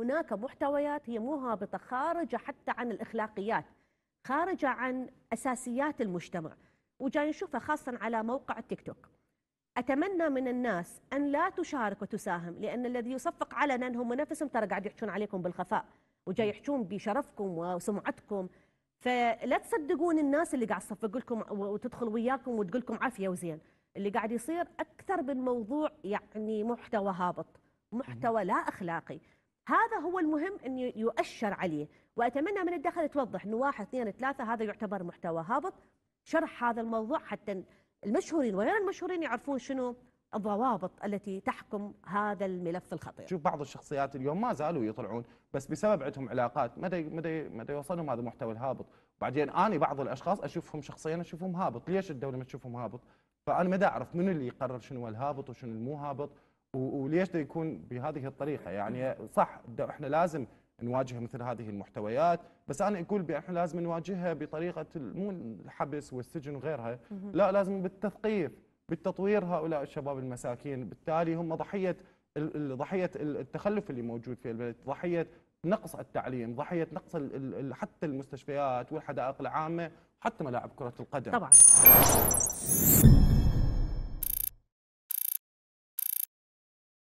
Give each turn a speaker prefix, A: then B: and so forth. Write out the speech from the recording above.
A: هناك محتويات هي مو هابطه خارجه حتى عن الاخلاقيات خارجه عن اساسيات المجتمع وجاي نشوفها خاصه على موقع التيك توك اتمنى من الناس ان لا تشارك وتساهم لان الذي يصفق علنا هم نفسهم ترى قاعد يحجون عليكم بالخفاء وجاي يحجون بشرفكم وسمعتكم فلا تصدقون الناس اللي قاعد تصفق لكم وتدخل وياكم وتقول لكم عافيه وزين اللي قاعد يصير اكثر من موضوع يعني محتوى هابط محتوى لا اخلاقي هذا هو المهم أن يؤشر عليه وأتمنى من الداخل توضح أنه واحد اثنين ثلاثة هذا يعتبر محتوى هابط شرح هذا الموضوع حتى المشهورين وغير المشهورين يعرفون شنو الضوابط التي تحكم هذا الملف الخطير. شوف
B: بعض الشخصيات اليوم ما زالوا يطلعون بس بسبب عندهم علاقات مدى مدى مدى يوصلهم هذا المحتوى الهابط، وبعدين اني بعض الاشخاص اشوفهم شخصيا اشوفهم هابط، ليش الدوله ما تشوفهم هابط؟ فانا ما اعرف من اللي يقرر شنو الهابط وشنو المو هابط وليش بده يكون بهذه الطريقه يعني صح احنا لازم نواجه مثل هذه المحتويات بس انا اقول بان لازم نواجهها بطريقه مو الحبس والسجن وغيرها لا لازم بالتثقيف بالتطوير هؤلاء الشباب المساكين بالتالي هم ضحيه ضحيه التخلف اللي موجود في البلد ضحيه نقص التعليم ضحيه نقص حتى المستشفيات والحدائق العامه حتى ملاعب كره القدم طبعا